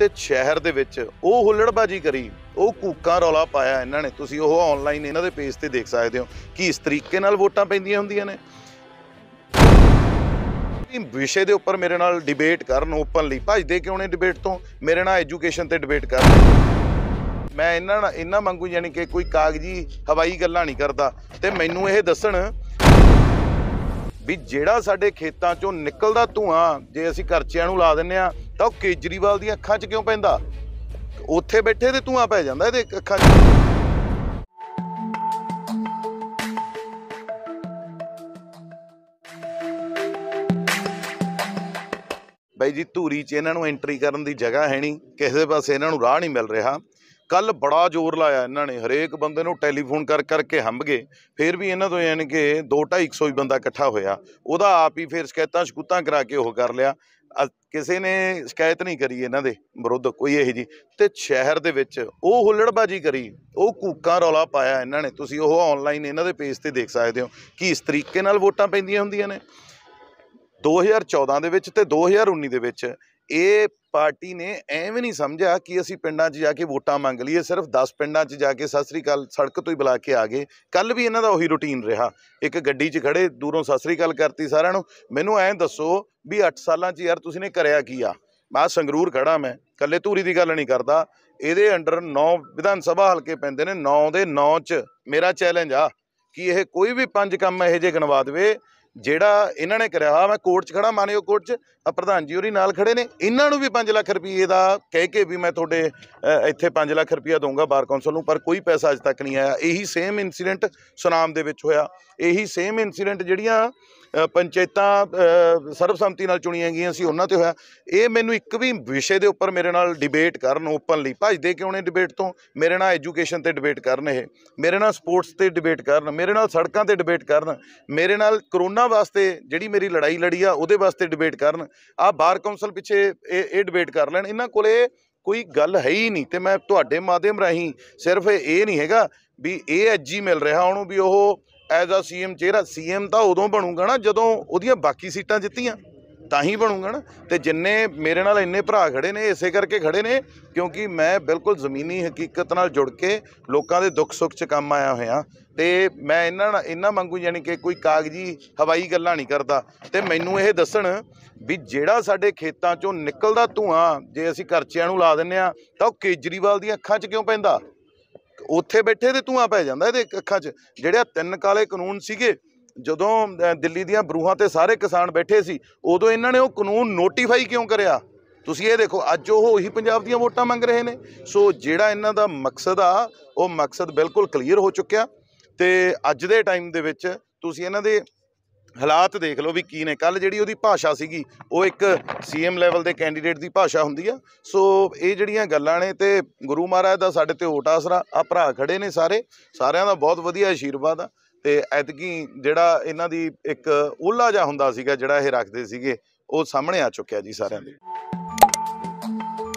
ਤੇ ਸ਼ਹਿਰ ਦੇ ਵਿੱਚ ਉਹ ਹੁੱਲੜਬਾਜੀ ਕਰੀ ਉਹ ਕੂਕਾ ਰੌਲਾ ਪਾਇਆ ਇਹਨਾਂ ਨੇ ਤੁਸੀਂ ਉਹ ਆਨਲਾਈਨ ਇਹਨਾਂ ਦੇ ਪੇਜ ਤੇ ਦੇਖ ਸਕਦੇ ਹੋ ਕਿ ਇਸ ਤਰੀਕੇ ਨਾਲ ਵੋਟਾਂ ਪੈਂਦੀਆਂ ਹੁੰਦੀਆਂ ਨੇ ਵਿਸ਼ੇ ਦੇ ਉੱਪਰ ਮੇਰੇ ਨਾਲ ਡਿਬੇਟ ਕਰਨ ਓਪਨਲੀ ਭਜਦੇ ਕਿਉਂ ਨੇ ਡਿਬੇਟ ਤੋਂ ਮੇਰੇ ਨਾਲ ਐਜੂਕੇਸ਼ਨ ਤੇ ਡਿਬੇਟ ਕਰ ਮੈਂ ਇਹਨਾਂ ਨਾਲ ਇਹਨਾਂ ਵਾਂਗੂ ਯਾਨੀ ਕਿ ਕੋਈ ਕਾਗਜ਼ੀ ਹਵਾਈ ਗੱਲਾਂ ਨਹੀਂ ਕਰਦਾ ਤੇ ਮੈਨੂੰ ਇਹ ਦੱਸਣ ਵੀ ਜਿਹੜਾ ਸਾਡੇ ਖੇਤਾਂ ਚੋਂ ਨਿਕਲਦਾ ਧੂਆਂ ਜੇ ਅਸੀਂ ਖਰਚਿਆਂ ਨੂੰ ਲਾ ਦਿੰਨੇ ਆ ਤਾਂ ਉਹ ਕੇਜਰੀਵਾਲ ਦੀਆਂ ਅੱਖਾਂ 'ਚ ਕਿਉਂ ਪੈਂਦਾ ਉੱਥੇ ਬੈਠੇ ਤੇ ਆ ਪੈ ਜਾਂਦਾ ਇਹਦੇ ਅੱਖਾਂ 'ਚ ਬਾਈ ਜੀ ਧੂਰੀ 'ਚ ਇਹਨਾਂ ਨੂੰ ਐਂਟਰੀ ਕਰਨ ਦੀ ਜਗ੍ਹਾ ਹੈ ਨਹੀਂ ਕਿਸੇ ਪਾਸੇ ਇਹਨਾਂ ਨੂੰ ਰਾਹ ਨਹੀਂ ਮਿਲ ਰਿਹਾ ਕੱਲ ਬੜਾ ਜ਼ੋਰ ਲਾਇਆ ਇਹਨਾਂ ਨੇ ਹਰੇਕ ਬੰਦੇ ਨੂੰ ਟੈਲੀਫੋਨ ਕਰ ਕਰਕੇ ਹੰਬ ਗਏ ਫਿਰ ਵੀ ਇਹਨਾਂ ਤੋਂ ਯਾਨੀ ਕਿ 2 250 ਹੀ ਬੰਦਾ ਇਕੱਠਾ ਹੋਇਆ ਉਹਦਾ ਆਪ ਹੀ ਫਿਰ ਸ਼ਿਕਾਇਤਾਂ ਸ਼ਕੂਤਾਂ ਕਰਾ ਕੇ ਉਹ ਕਰ ਲਿਆ ਕਿਸੇ ਨੇ ਸ਼ਿਕਾਇਤ ਨਹੀਂ ਕਰੀ ਇਹਨਾਂ ਦੇ ਵਿਰੁੱਧ ਕੋਈ ਇਹ ਜੀ ਤੇ ਸ਼ਹਿਰ ਦੇ ਵਿੱਚ ਉਹ ਹੁੱਲੜਬਾਜੀ ਕਰੀ ਉਹ ਕੂਕਾ ਰੌਲਾ ਪਾਇਆ ਇਹਨਾਂ ਨੇ ਤੁਸੀਂ ਉਹ ਆਨਲਾਈਨ ਇਹਨਾਂ ਦੇ ਪੇਜ ਤੇ ਦੇਖ ਸਕਦੇ ਹੋ ਕਿ ਇਸ ਤਰੀਕੇ ਨਾਲ ਵੋਟਾਂ ਪੈਂਦੀਆਂ ਹੁੰਦੀਆਂ ਨੇ 2014 ਦੇ ਵਿੱਚ ਤੇ 2019 ਦੇ ਵਿੱਚ ਇਹ ਪਾਰਟੀ ਨੇ ਐਵੇਂ ਨਹੀਂ ਸਮਝਿਆ ਕਿ ਅਸੀਂ ਪਿੰਡਾਂ 'ਚ ਜਾ ਕੇ ਵੋਟਾਂ ਮੰਗ ਲਈਏ ਸਿਰਫ 10 ਪਿੰਡਾਂ 'ਚ ਜਾ ਕੇ ਸਸਰੀ ਕਾਲ ਸੜਕ ਤੋਂ ਹੀ ਬੁਲਾ ਕੇ ਆ ਗਏ ਕੱਲ ਵੀ ਇਹਨਾਂ ਦਾ ਉਹੀ ਰੁਟੀਨ ਰਿਹਾ ਇੱਕ ਗੱਡੀ 'ਚ ਖੜੇ ਦੂਰੋਂ ਸਸਰੀ ਕਾਲ ਕਰਤੀ ਸਾਰਿਆਂ ਨੂੰ ਮੈਨੂੰ ਐਂ ਦੱਸੋ ਵੀ 8 ਸਾਲਾਂ 'ਚ ਯਾਰ ਤੁਸੀਂ ਨੇ ਕਰਿਆ ਕੀ ਆ ਮੈਂ ਸੰਗਰੂਰ ਖੜਾ ਮੈਂ ਕੱਲੇ ਧੂਰੀ ਦੀ ਗੱਲ ਨਹੀਂ ਕਰਦਾ ਇਹਦੇ ਅੰਡਰ 9 ਵਿਧਾਨ ਸਭਾ ਹਲਕੇ ਪੈਂਦੇ ਨੇ 9 ਦੇ 9 'ਚ ਮੇਰਾ ਚੈਲੰਜ ਆ ਕਿ ਇਹ ਕੋਈ ਵੀ ਪੰਜ ਕੰਮ ਇਹੋ ਜਿਹੇ ਗਣਵਾ ਦੇਵੇ ਜਿਹੜਾ ਇਹਨਾਂ ਨੇ ਕਰਿਆ ਮੈਂ ਕੋਰਟ 'ਚ ਖੜਾ ਮਾਨਿਓ ਕੋਰਟ 'ਚ ਪ੍ਰਧਾਨ ਜੀ ਹੋਰੀ ਨਾਲ ਖੜੇ ਨੇ ਇਹਨਾਂ ਨੂੰ ਵੀ 5 ਲੱਖ ਰੁਪਏ ਦਾ ਕਹਿ ਕੇ ਵੀ ਮੈਂ ਤੁਹਾਡੇ ਇੱਥੇ 5 ਲੱਖ ਰੁਪਏ ਦਊਂਗਾ ਬਾਰ ਕੌਂਸਲ ਨੂੰ ਪਰ ਕੋਈ ਪੈਸਾ ਅਜ ਤੱਕ ਨਹੀਂ ਆਇਆ ਇਹੀ ਸੇਮ ਇਨਸੀਡੈਂਟ ਸੁਨਾਮ ਦੇ ਵਿੱਚ ਹੋਇਆ ਇਹੀ ਸੇਮ ਇਨਸੀਡੈਂਟ ਜਿਹੜੀਆਂ ਪੰਚਾਇਤਾਂ ਸਰਬਸੰਮਤੀ ਨਾਲ ਚੁਣੀਆਂ ਗਈਆਂ ਸੀ ਉਹਨਾਂ ਤੇ ਹੋਇਆ ਇਹ ਮੈਨੂੰ ਇੱਕ ਵੀ ਵਿਸ਼ੇ ਦੇ ਉੱਪਰ ਮੇਰੇ ਨਾਲ ਡਿਬੇਟ ਕਰਨ ਓਪਨਲੀ ਭਜਦੇ ਕਿਉਂ ਨੇ ਡਿਬੇਟ ਤੋਂ ਮੇਰੇ ਨਾਲ ਐਜੂਕੇਸ਼ਨ ਤੇ ਡਿਬੇਟ ਕਰਨ ਇਹ ਮੇਰੇ ਨਾਲ ਸਪੋਰਟਸ ਤੇ ਡਿਬੇਟ ਕਰਨ ਮੇਰੇ ਨਾਲ ਸੜਕਾਂ ਤੇ ਡਿਬੇਟ ਕਰਨ ਮੇਰੇ ਨਾਲ ਕਰੋਨਾ ਉਹਨਾਂ ਵਾਸਤੇ ਜਿਹੜੀ ਮੇਰੀ ਲੜਾਈ ਲੜੀ ਆ ਉਹਦੇ ਵਾਸਤੇ ਡਿਬੇਟ ਕਰਨ ਆ ਬਾਰ ਕਾਉਂਸਲ ਪਿੱਛੇ ਇਹ ਇਹ ਡਿਬੇਟ ਕਰ ਲੈਣ ਇਹਨਾਂ ਕੋਲੇ ਕੋਈ ਗੱਲ ਹੈ ਹੀ ਨਹੀਂ ਤੇ ਮੈਂ ਤੁਹਾਡੇ ਮਾਧਿਅਮ ਰਾਹੀਂ ਸਿਰਫ ਇਹ ਨਹੀਂ ਹੈਗਾ ਵੀ ਇਹ ਐਜੀ ਮਿਲ ਰਿਹਾ ਉਹਨੂੰ ਵੀ ਉਹ ਐਜ਼ ਅ ਸੀਐਮ ਚਿਹਰਾ ਸੀਐਮ ਤਾਂ ਉਦੋਂ ਬਣੂਗਾ ਨਾ ਜਦੋਂ ਉਹਦੀਆਂ ਬਾਕੀ ਸੀਟਾਂ ਜਿੱਤੀਆਂ ਤਾਂ ਹੀ ਬਣੂਗਾ ਨਾ ਤੇ ਜਿੰਨੇ ਮੇਰੇ ਨਾਲ ਇੰਨੇ ਭਰਾ ਖੜੇ ਨੇ ਇਸੇ ਕਰਕੇ ਖੜੇ ਨੇ ਕਿਉਂਕਿ ਮੈਂ ਬਿਲਕੁਲ ਜ਼ਮੀਨੀ ਹਕੀਕਤ ਨਾਲ ਜੁੜ ਕੇ ਲੋਕਾਂ ਦੇ ਦੁੱਖ ਸੁੱਖ 'ਚ ਕੰਮ ਆਇਆ ਹੋਇਆ ਤੇ ਮੈਂ ਇਹਨਾਂ ਨਾਲ ਇਹਨਾਂ ਵਾਂਗੂ ਯਾਨੀ ਕਿ ਕੋਈ ਕਾਗਜ਼ੀ ਹਵਾਈ ਗੱਲਾਂ ਨਹੀਂ ਕਰਦਾ ਤੇ ਮੈਨੂੰ ਇਹ ਦੱਸਣ ਵੀ ਜਿਹੜਾ ਸਾਡੇ ਖੇਤਾਂ 'ਚੋਂ ਨਿਕਲਦਾ ਧੂਆਂ ਜੇ ਅਸੀਂ ਕਰਚਿਆਂ ਨੂੰ ਲਾ ਦਿੰਨੇ ਆ ਤਾਂ ਉਹ ਕੇਜਰੀਵਾਲ ਦੀਆਂ ਅੱਖਾਂ 'ਚ ਕਿਉਂ ਪੈਂਦਾ ਉੱਥੇ ਬੈਠੇ ਤੇ ਧੂਆਂ ਪੈ ਜਾਂਦਾ ਇਹਦੇ ਅੱਖਾਂ 'ਚ ਜਿਹੜਿਆ ਤਿੰਨ ਕਾਲੇ ਕਾਨੂੰਨ ਸੀਗੇ ਜਦੋਂ ਦਿੱਲੀ ਦੀਆਂ ਬਰੂਹਾਂ ਤੇ ਸਾਰੇ ਕਿਸਾਨ ਬੈਠੇ ਸੀ ਉਦੋਂ ਇਹਨਾਂ ਨੇ ਉਹ ਕਾਨੂੰਨ ਨੋਟੀਫਾਈ ਕਿਉਂ ਕਰਿਆ ਤੁਸੀਂ ਇਹ ਦੇਖੋ ਅੱਜ ਉਹ ਉਹੀ ਪੰਜਾਬ ਦੀਆਂ ਵੋਟਾਂ ਮੰਗ ਰਹੇ ਨੇ ਸੋ ਜਿਹੜਾ ਇਹਨਾਂ ਦਾ ਮਕਸਦ ਆ ਉਹ ਮਕਸਦ ਬਿਲਕੁਲ ਕਲੀਅਰ ਹੋ ਚੁੱਕਿਆ ਤੇ ਅੱਜ ਦੇ ਟਾਈਮ ਦੇ ਵਿੱਚ ਤੁਸੀਂ ਇਹਨਾਂ ਦੇ ਹਾਲਾਤ ਦੇਖ ਲਓ ਵੀ ਕੀ ਨੇ ਕੱਲ ਜਿਹੜੀ ਉਹਦੀ ਭਾਸ਼ਾ ਸੀਗੀ ਉਹ ਇੱਕ ਸੀਐਮ ਲੈਵਲ ਦੇ ਕੈਂਡੀਡੇਟ ਦੀ ਭਾਸ਼ਾ ਹੁੰਦੀ ਆ ਸੋ ਇਹ ਜਿਹੜੀਆਂ ਗੱਲਾਂ ਨੇ ਤੇ ਗੁਰੂ ਮਹਾਰਾਜ ਦਾ ਸਾਡੇ ਤੇ ਓਟ ਆਸਰਾ ਆ ਭਰਾ ਖੜੇ ਨੇ ਸਾਰੇ ਸਾਰਿਆਂ ਦਾ ਬਹੁਤ ਵਧੀਆ ਆਸ਼ੀਰਵਾਦ ਆ ਤੇ ਐਤਕੀ ਜਿਹੜਾ ਇਹਨਾਂ ਦੀ ਇੱਕ ਓਲਾ ਜਾ ਹੁੰਦਾ ਸੀਗਾ ਜਿਹੜਾ ਇਹ ਰੱਖਦੇ ਸੀਗੇ ਉਹ ਸਾਹਮਣੇ ਆ ਚੁੱਕਿਆ ਜੀ ਸਾਰਿਆਂ ਦੇ